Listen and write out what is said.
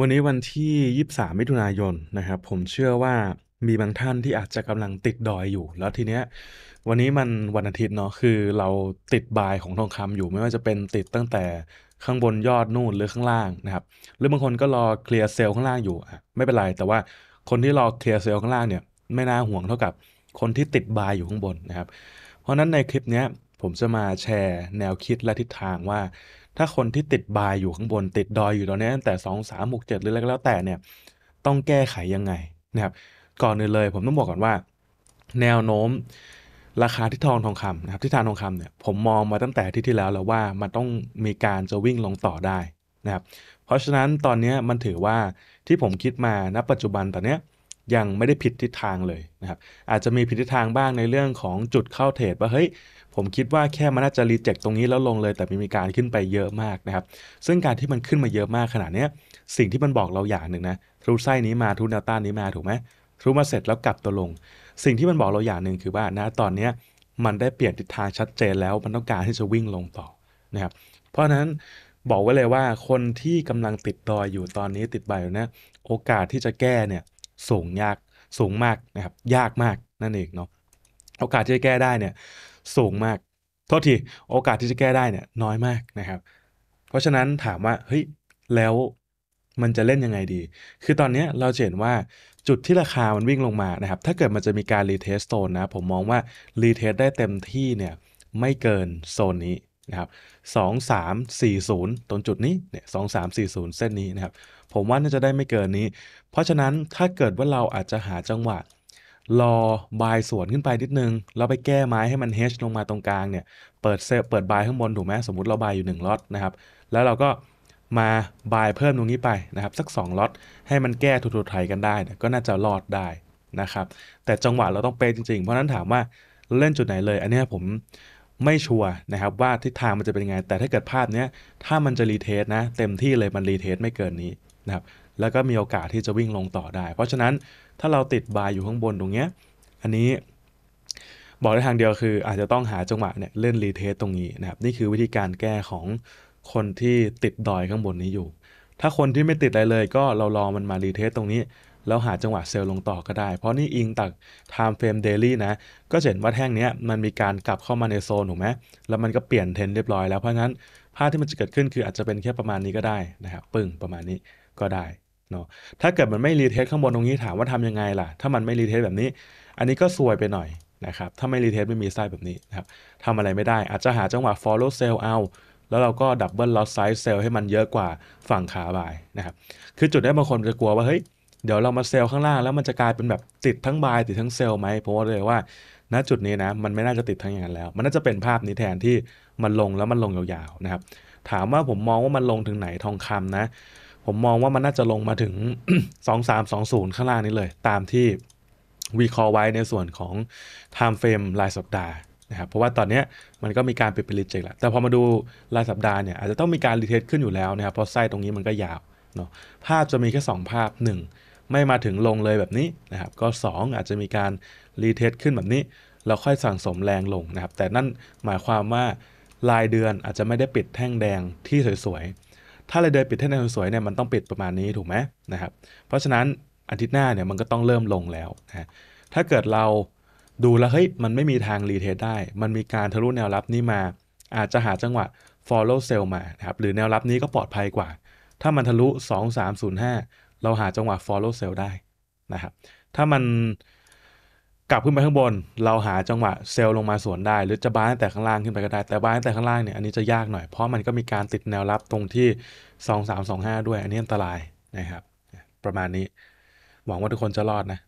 วันนี้วันที่ 23มิถุนายนนะครับผมเชื่อว่ามีบางท่านที่อาจจะกำลังติดดอยอยู่ แล้วทีเนี้ยวันนี้มันวันอาทิตย์เนาะคือ เราติดบายของทองคำอยู่ ไม่ว่าจะเป็นติดตั้งแต่ข้างบนยอดนู่นหรือข้างล่างนะครับหรือบางคนก็รอเคลียร์เซลล์ข้างล่างอยู่ไม่เป็นไร แต่ว่าคนที่รอเคลียร์เซลล์ข้างล่างเนี่ยไม่น่าห่วงเท่ากับคนที่ติดบายอยู่ข้างบนนะครับ เพราะนั้นในคลิปนี้ผมจะมาแชร์แนวคิดและทิศทางว่าถ้าคนที่ติดบายอยู่ข้างบนติดดอยอยู่ตอนนี้ตั้งแต่สองสามหกเจ็ดหรืออะไรก็แล้วแต่เนี่ยต้องแก้ไขยังไงนะครับก่อนอื่นเลยผมต้องบอกก่อนว่า แนวโน้มราคาที่ทองทองคำนะครับที่ทานทองคำเนี่ยผมมองมาตั้งแต่ที่ที่แล้วแล้วว่ามันต้องมีการจะวิ่งลงต่อได้นะครับเพราะฉะนั้นตอนนี้มันถือว่าที่ผมคิดมาณปัจจุบันตอนเนี้ยยังไม่ได้ผิดทิศทางเลยนะครับอาจจะมีผิดทิศทางบ้างในเรื่องของจุดเข้าเทรดว่าเฮ้ยผมคิดว่าแค่มันน่าจะรีเจ็คตรงนี้แล้วลงเลย แต่มีมีการขึ้นไปเยอะมากนะครับซึ่งการที่มันขึ้นมาเยอะมากขนาดนี้สิ่งที่มันบอกเราอย่างหนึ่งนะทูไส้นี้มาทูแนวต้านนี้มาถูกไหมทูมาเสร็จแล้วกลับตัวลง สิ่งที่มันบอกเราอย่างหนึ่งคือว่านะตอนนี้มันได้เปลี่ยนทิศทางชัดเจน แล้วมันต้องการที่จะวิ่งลงต่อนะครับเพราะฉะนั้นบอกไว้เลยว่าคนที่กำลังติดดอยอยู่ตอนนี้ติดใบอยู่นะโอกาสที่จะแก้เนี่ยสูง ยากสูงมากนะครับ ยากมากนั่นเองเนาะโอกาสที่จะแก้ได้เนี่ยสูงมากโทษทีโอกาสที่จะแก้ได้เนี่ย น้อยมากนะครับ เพราะฉะนั้นถามว่าเฮ้ยแล้วมันจะเล่นยังไงดี คือตอนนี้เราเห็นว่าจุดที่ราคามันวิ่งลงมานะครับถ้าเกิดมันจะมีการรีเทสโซนนะผมมองว่ารีเทสได้เต็มที่เนี่ยไม่เกินโซนนี้นะครับ2340 ตรงจุดนี้เนี่ย2340 เส้นนี้นะครับผมว่าน่าจะได้ไม่เกินนี้ เพราะฉะนั้นถ้าเกิดว่าเราอาจจะหาจังหวะรอบายส่วนขึ้นไปนิดนึงเราไปแก้ไม้ให้มันเฮชลงมาตรงกลางเนี่ยเปิดเซเปิดบายข้างบนถูกไหมสมมติเราบายอยู่1ล็อตนะครับแล้วเราก็มาบายเพิ่มตรงนี้ไปนะครับสัก 2ล็อตให้มันแก้ทุกๆไทยกันได้ ก็น่าจะรอดได้นะครับแต่จังหวะเราต้องเป๊ะจริงๆ เพราะนั้นถามว่าเล่นจุดไหนเลย อันนี้ผมไม่ชัวร์นะครับ ว่าทิศทางมันจะเป็นยังไง แต่ถ้าเกิดภาพเนี้ยถ้ามันจะรีเทสนะ เต็มที่เลยมันรีเทสไม่เกินนี้นะครับ แล้วก็มีโอกาสที่จะวิ่งลงต่อได้ เพราะฉะนั้นถ้าเราติดบายอยู่ข้างบนตรงเนี้ย อันนี้บอกได้ทางเดียวคือ อาจจะต้องหาจังหวะเนี่ยเล่นรีเทสตรงนี้นะครับนี่คือวิธีการแก้ของคนที่ติดดอยข้างบนนี้อยู่ ถ้าคนที่ไม่ติดอะไรเลย ก็เรารอมันมารีเทสตรงนี้แล้วหาจังหวะเซลล์ลงต่อก็ได้ เพราะนี่อิงตัก time frame daily นะ ก็เห็นว่าแท่งนี้มันมีการกลับเข้ามาในโซนถูกไหม แล้วมันก็เปลี่ยนเทนเรียบร้อยแล้วเพราะงั้นภาพที่มันจะเกิดขึ้นคืออาจจะเป็นแค่ประมาณนี้ก็ได้นะครับ ปึ้งประมาณนี้ก็ได้เนาะ ถ้าเกิดมันไม่รีเทสข้างบนตรงนี้ถามว่าทำยังไงล่ะ ถ้ามันไม่รีเทสแบบนี้ อันนี้ก็ซวยไปหน่อยนะครับถ้าไม่รีเทสไม่มีไส้แบบนี้นะครับทำอะไรไม่ได้ อาจจะหาจังหวะ follow sell เอา แล้วเราก็ดับเบิลล็อตไซส์เซลล์ให้มันเยอะกว่าฝั่งขาบายนะครับคือจุดนี้บางคนจะกลัวว่าเฮ้ยเดี๋ยวเรามาเซลล์ข้างล่างแล้วมันจะกลายเป็นแบบติดทั้งบายติดทั้งเซลล์ไหมเพราะว่าเลยว่า ณจุดนี้นะมันไม่น่าจะติดทั้งอย่างนั้นแล้ว มันน่าจะเป็นภาพนี้แทนที่มันลงแล้วมันลงยาวๆนะครับถามว่าผมมองว่ามันลงถึงไหนทองคำนะ ผมมองว่ามันน่าจะลงมาถึง2320ข้างล่างนี้เลยตามที่วีคอไว้ในส่วนของไทม์เฟรมรายสัปดาห์นะครับเพราะว่าตอนนี้มันก็มีการเปลี่ยนเป็นรีเจ็คแล้วแต่พอมาดูรายสัปดาห์เนี่ยอาจจะต้องมีการรีเทสขึ้นอยู่แล้วนะครับเพราะไส้ตรงนี้มันก็ยาวเนาะภาพจะมีแค่ 2 ภาพ1ไม่มาถึงลงเลยแบบนี้นะครับก็ 2 อาจจะมีการรีเทสขึ้นแบบนี้ เราค่อยสั่งสมแรงลงนะครับแต่นั่นหมายความว่ารายเดือนอาจจะไม่ได้ปิดแท่งแดงที่สวย ๆ ถ้ารายเดือนปิดแท่งแดงสวยๆเนี่ยมันต้องปิดประมาณนี้ถูกไหมนะครับเพราะฉะนั้นอาทิตย์หน้าเนี่ยมันก็ต้องเริ่มลงแล้วนะถ้าเกิดเราดูแล้วเฮ้ยมันไม่มีทางรีเทสได้ มันมีการทะลุแนวรับนี้มาอาจจะหาจังหวะ follow sell มานะครับหรือแนวรับนี้ก็ปลอดภัยกว่า ถ้ามันทะลุ 2305เราหาจังหวะ follow sell ได้นะครับ ถ้ามันกลับขึ้นไปข้างบน เราหาจังหวะเซลล์ลงมาสวนได้ หรือจะบ้านแต่ข้างล่างขึ้นไปก็ได้ แต่บ้านแต่ข้างล่างเนี่ย อันนี้จะยากหน่อย เพราะมันก็มีการติดแนวรับตรงที่ 2 3 2 5 ด้วย อันนี้อันตรายนะครับ ประมาณนี้ หวังว่าทุกคนจะรอดนะ